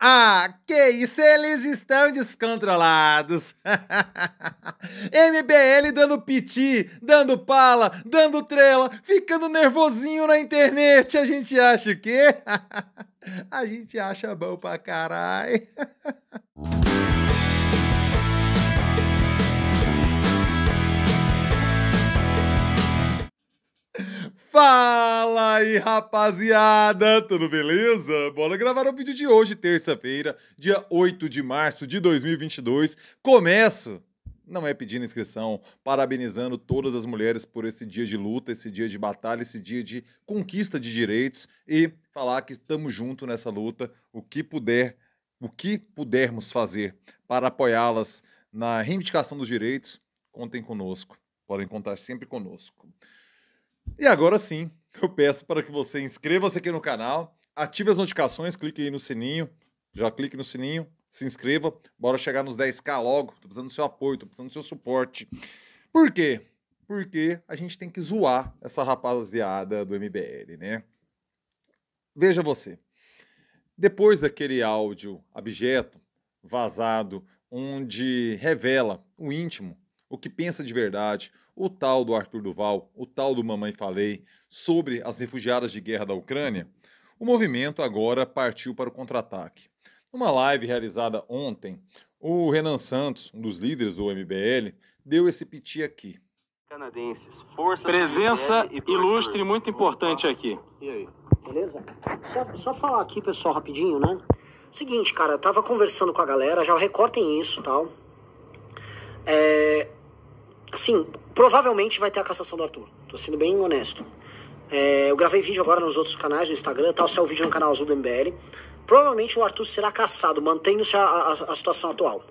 Ah, que isso, eles estão descontrolados. MBL dando piti, dando pala, dando trela, ficando nervosinho na internet. A gente acha o quê? a gente acha bom pra caralho. Fala! Fala aí, rapaziada! Tudo beleza? Bora gravar o vídeo de hoje, terça-feira, dia 8 de março de 2022. Começo não é pedindo inscrição, parabenizando todas as mulheres por esse dia de luta, esse dia de batalha, esse dia de conquista de direitos e falar que estamos junto nessa luta, o que puder, o que pudermos fazer para apoiá-las na reivindicação dos direitos, contem conosco. Podem contar sempre conosco. E agora sim, eu peço para que você inscreva-se aqui no canal, ative as notificações, clique aí no sininho, já clique no sininho, se inscreva, bora chegar nos 10k logo, tô precisando do seu apoio, tô precisando do seu suporte. Por quê? Porque a gente tem que zoar essa rapaziada do MBL, né? Veja você, depois daquele áudio abjeto, vazado, onde revela o íntimo, o que pensa de verdade, o tal do Arthur Duval, o tal do Mamãe Falei, sobre as refugiadas de guerra da Ucrânia, o movimento agora partiu para o contra-ataque. Numa live realizada ontem, o Renan Santos, um dos líderes do MBL, deu esse piti aqui. Canadenses, força Presença e ilustre muito importante aqui. E aí? Beleza? Só, só falar aqui, pessoal, rapidinho, né? Seguinte, cara, eu tava conversando com a galera, já recortem isso tal. É, assim, provavelmente vai ter a cassação do Arthur. Tô sendo bem honesto. É, eu gravei vídeo agora nos outros canais, no Instagram, tal, saiu é vídeo no canal Azul do MBL. Provavelmente o Arthur será caçado, mantendo-se a, a, a, situação atual.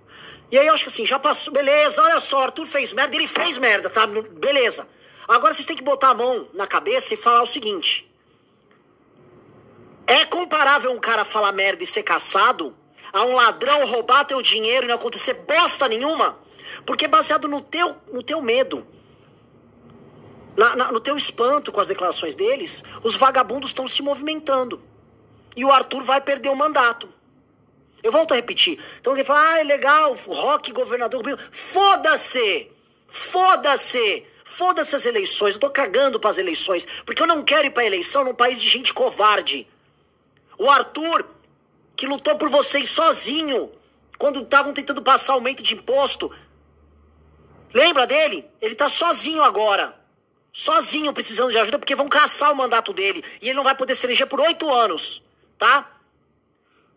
E aí eu acho que assim, já passou, beleza, olha só, Arthur fez merda, ele fez merda, tá? Beleza. Agora vocês têm que botar a mão na cabeça e falar o seguinte. É comparável um cara falar merda e ser caçado a um ladrão roubar teu dinheiro e não acontecer bosta nenhuma? Porque é baseado no teu, no teu medo. Na, na, no teu espanto com as declarações deles, os vagabundos estão se movimentando. E o Arthur vai perder o mandato. Eu volto a repetir. Então alguém fala, ah, é legal, rock governador. Foda-se! Foda-se! Foda-se as eleições. Eu tô cagando para as eleições. Porque eu não quero ir pra eleição num país de gente covarde. O Arthur, que lutou por vocês sozinho, quando estavam tentando passar aumento de imposto, Lembra dele? Ele tá sozinho agora. Sozinho precisando de ajuda porque vão caçar o mandato dele. E ele não vai poder se eleger por oito anos. Tá?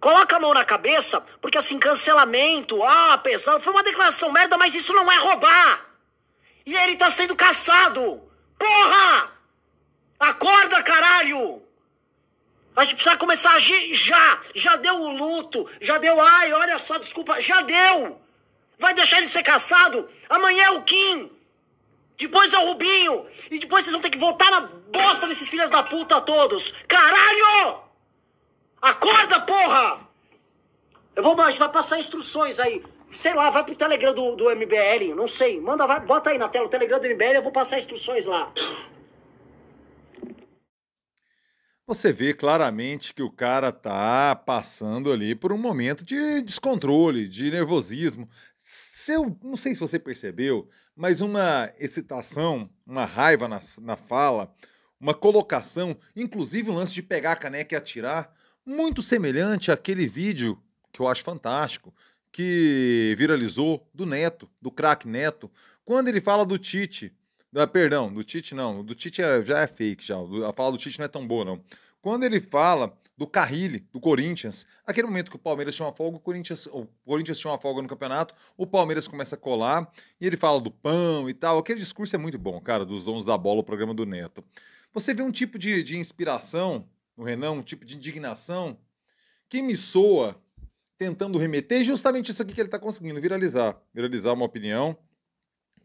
Coloca a mão na cabeça, porque assim, cancelamento, ah, pesado, foi uma declaração merda, mas isso não é roubar. E ele tá sendo caçado. Porra! Acorda, caralho! A gente precisa começar a agir já. Já deu o luto, já deu, ai, olha só, desculpa, já deu vai deixar ele ser caçado. Amanhã é o Kim. Depois é o Rubinho. E depois vocês vão ter que votar na bosta desses filhos da puta todos. Caralho! Acorda, porra! Eu vou, mais, vai passar instruções aí. Sei lá, vai pro Telegram do, do MBL, não sei. Manda, vai, bota aí na tela o Telegram do MBL, eu vou passar instruções lá. Você vê claramente que o cara tá passando ali por um momento de descontrole, de nervosismo se eu não sei se você percebeu, mas uma excitação, uma raiva na, na fala, uma colocação, inclusive o um lance de pegar a caneca e atirar, muito semelhante àquele vídeo que eu acho fantástico, que viralizou do Neto, do craque Neto, quando ele fala do Tite. Da, perdão, do Tite não, do Tite é, já é fake já, a fala do Tite não é tão boa não. Quando ele fala do Carrilli, do Corinthians. Aquele momento que o Palmeiras tinha uma folga, o Corinthians, o Corinthians tinha uma folga no campeonato, o Palmeiras começa a colar e ele fala do pão e tal. Aquele discurso é muito bom, cara, dos donos da bola, o programa do Neto. Você vê um tipo de, de inspiração no Renan, um tipo de indignação que me soa tentando remeter justamente isso aqui que ele está conseguindo viralizar. Viralizar uma opinião,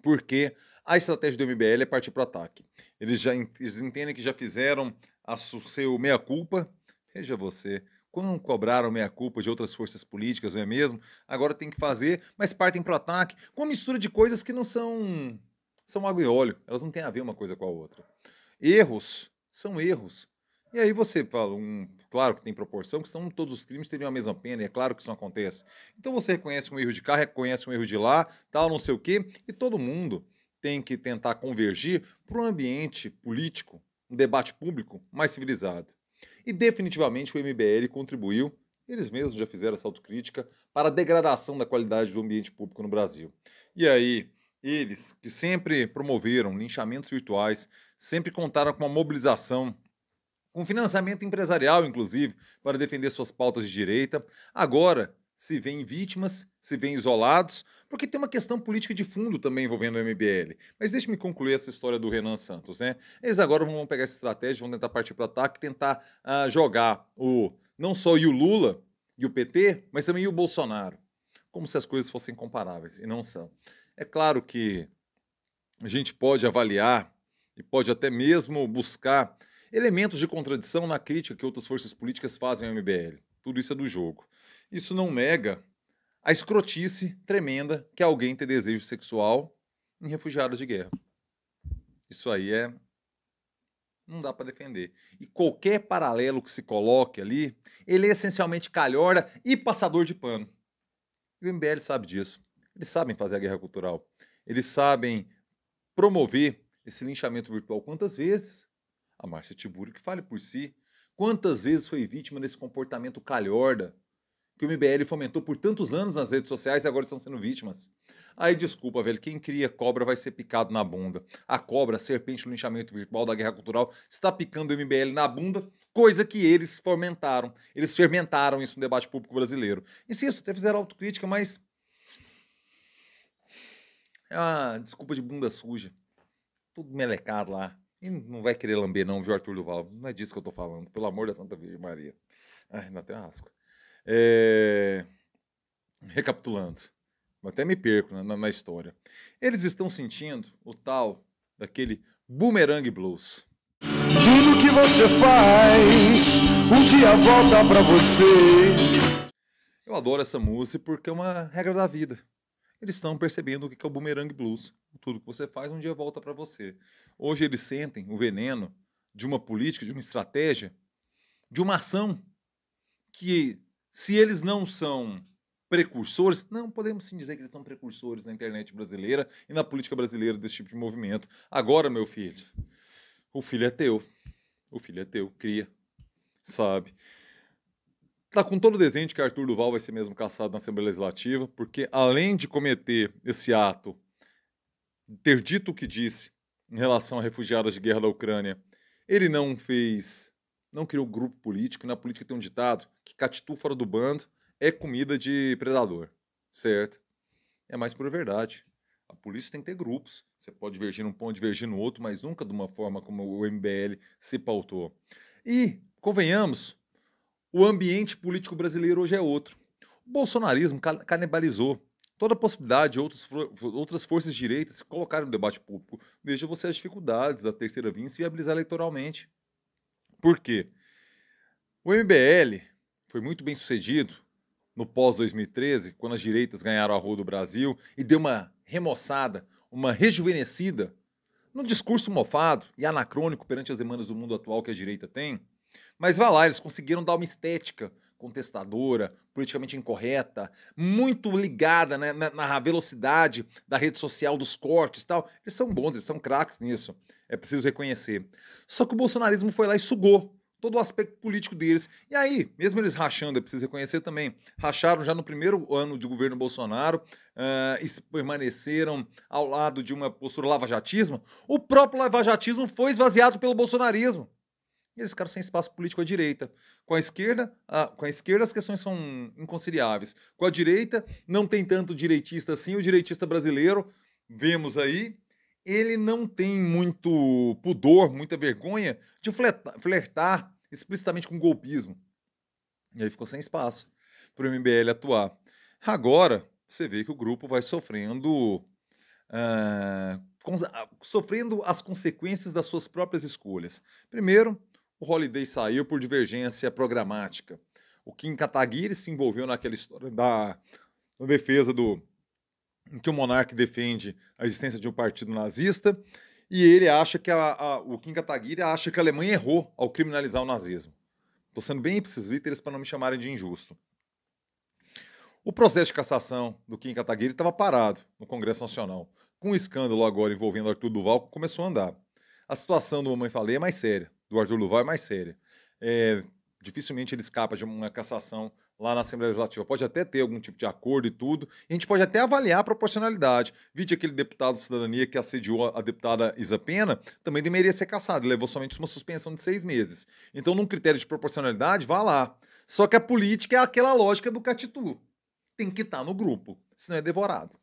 porque a estratégia do MBL é partir para o ataque. Eles já eles entendem que já fizeram a seu meia-culpa, Veja você, quão cobraram meia culpa de outras forças políticas, não é mesmo? Agora tem que fazer, mas partem para o ataque, com uma mistura de coisas que não são são água e óleo, elas não têm a ver uma coisa com a outra. Erros são erros. E aí você fala, um, claro que tem proporção, que são todos os crimes teriam a mesma pena, e é claro que isso não acontece. Então você reconhece um erro de cá, reconhece um erro de lá, tal, não sei o quê, e todo mundo tem que tentar convergir para um ambiente político, um debate público mais civilizado. E definitivamente o MBL contribuiu, eles mesmos já fizeram essa autocrítica, para a degradação da qualidade do ambiente público no Brasil. E aí, eles que sempre promoveram linchamentos virtuais, sempre contaram com uma mobilização com financiamento empresarial, inclusive, para defender suas pautas de direita, agora se veem vítimas, se veem isolados, porque tem uma questão política de fundo também envolvendo o MBL. Mas deixe-me concluir essa história do Renan Santos, né? Eles agora vão pegar essa estratégia, vão tentar partir para o ataque, tentar ah, jogar o não só o Lula e o PT, mas também o Bolsonaro, como se as coisas fossem comparáveis e não são. É claro que a gente pode avaliar e pode até mesmo buscar elementos de contradição na crítica que outras forças políticas fazem ao MBL. Tudo isso é do jogo isso não nega a escrotice tremenda que alguém ter desejo sexual em refugiados de guerra. Isso aí é. Não dá para defender. E qualquer paralelo que se coloque ali, ele é essencialmente calhora e passador de pano. E o MBL sabe disso. Eles sabem fazer a guerra cultural. Eles sabem promover esse linchamento virtual. Quantas vezes? A Márcia Tiburi que fale por si. Quantas vezes foi vítima desse comportamento calhorda que o MBL fomentou por tantos anos nas redes sociais e agora estão sendo vítimas. Aí, desculpa, velho, quem cria cobra vai ser picado na bunda. A cobra, a serpente do linchamento virtual da guerra cultural, está picando o MBL na bunda, coisa que eles fomentaram. Eles fermentaram isso no debate público brasileiro. Insisto, até fizeram autocrítica, mas. é Ah, desculpa de bunda suja. Tudo melecado lá. E não vai querer lamber, não, viu, Arthur Duval? Não é disso que eu tô falando, pelo amor da Santa Virgem Maria. Ai, não até asco. É... Recapitulando, até me perco na, na, na história. Eles estão sentindo o tal daquele boomerang blues. Tudo que você faz, um dia volta para você. Eu adoro essa música porque é uma regra da vida. Eles estão percebendo o que é o boomerang blues. Tudo que você faz, um dia volta para você. Hoje eles sentem o veneno de uma política, de uma estratégia, de uma ação que se eles não são precursores, não podemos sim dizer que eles são precursores na internet brasileira e na política brasileira desse tipo de movimento. Agora, meu filho, o filho é teu. O filho é teu, cria, sabe? Tá com todo o desenho de que Arthur Duval vai ser mesmo caçado na Assembleia Legislativa, porque além de cometer esse ato, ter dito o que disse em relação a refugiadas de guerra da Ucrânia, ele não fez, não criou grupo político, na política tem um ditado, catitu fora do bando é comida de predador, certo? É mais por verdade. A polícia tem que ter grupos. Você pode divergir num ponto, divergir no outro, mas nunca de uma forma como o MBL se pautou. E, convenhamos, o ambiente político brasileiro hoje é outro. O bolsonarismo canibalizou toda a possibilidade de outros, outras forças de direita se colocarem no debate público. Veja você as dificuldades da terceira via se viabilizar eleitoralmente. Por quê? O MBL foi muito bem sucedido no pós-2013, quando as direitas ganharam a rua do Brasil e deu uma remoçada, uma rejuvenescida num discurso mofado e anacrônico perante as demandas do mundo atual que a direita tem. Mas vá lá, eles conseguiram dar uma estética contestadora, politicamente incorreta, muito ligada né, na, na, velocidade da rede social, dos cortes e tal. Eles são bons, eles são craques nisso. É preciso reconhecer. Só que o bolsonarismo foi lá e sugou todo o aspecto político deles. E aí, mesmo eles rachando, é preciso reconhecer também, racharam já no primeiro ano de governo Bolsonaro uh, e permaneceram ao lado de uma postura lavajatismo. O próprio lavajatismo foi esvaziado pelo bolsonarismo. E eles ficaram sem espaço político à direita. Com a esquerda, a, com a esquerda as questões são inconciliáveis. Com a direita, não tem tanto direitista assim. O direitista brasileiro, vemos aí, ele não tem muito pudor, muita vergonha de flertar, flertar explicitamente com golpismo. E aí ficou sem espaço para o MBL atuar. Agora, você vê que o grupo vai sofrendo. Uh, sofrendo as consequências das suas próprias escolhas. Primeiro, o Holiday saiu por divergência programática. O Kim Kataguiri se envolveu naquela história da, da defesa do. em que o Monarque defende a existência de um partido nazista e ele acha que a, a, o Kim Kataguiri acha que a Alemanha errou ao criminalizar o nazismo. Estou sendo bem ipsis para não me chamarem de injusto. O processo de cassação do Kim Kataguiri estava parado no Congresso Nacional. Com um escândalo agora envolvendo Arthur Duval, começou a andar. A situação do Mamãe Falei é mais séria, do Arthur Duval é mais séria. É, dificilmente ele escapa de uma cassação lá na Assembleia Legislativa. Pode até ter algum tipo de acordo e tudo. E a gente pode até avaliar a proporcionalidade. Vide aquele deputado de cidadania que assediou a deputada Isa Pena, também deveria ser cassado. levou somente uma suspensão de seis meses. Então, num critério de proporcionalidade, vá lá. Só que a política é aquela lógica do Catitu. Tem que estar tá no grupo, senão é devorado.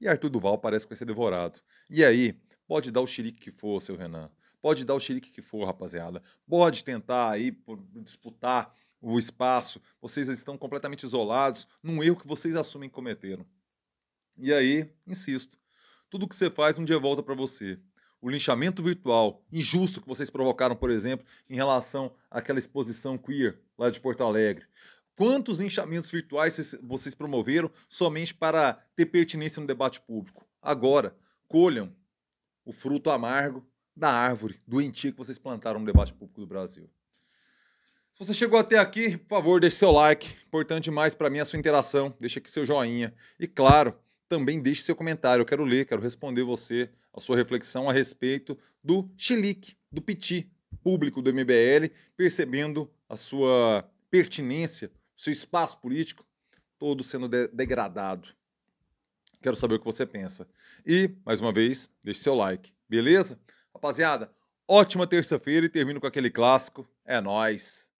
E Arthur Duval parece que vai ser devorado. E aí, pode dar o xerique que for, seu Renan. Pode dar o xerique que for, rapaziada. Pode tentar aí disputar o espaço, vocês estão completamente isolados num erro que vocês assumem que cometeram. E aí, insisto, tudo que você faz um dia volta para você. O linchamento virtual injusto que vocês provocaram, por exemplo, em relação àquela exposição queer lá de Porto Alegre. Quantos linchamentos virtuais vocês promoveram somente para ter pertinência no debate público? Agora, colham o fruto amargo da árvore doentia que vocês plantaram no debate público do Brasil. Se você chegou até aqui, por favor, deixe seu like. Importante demais para mim a sua interação. Deixe aqui seu joinha. E claro, também deixe seu comentário. Eu quero ler, quero responder você, a sua reflexão a respeito do chilique, do piti público do MBL, percebendo a sua pertinência, o seu espaço político todo sendo de degradado. Quero saber o que você pensa. E, mais uma vez, deixe seu like, beleza? Rapaziada, ótima terça-feira e termino com aquele clássico. É nós.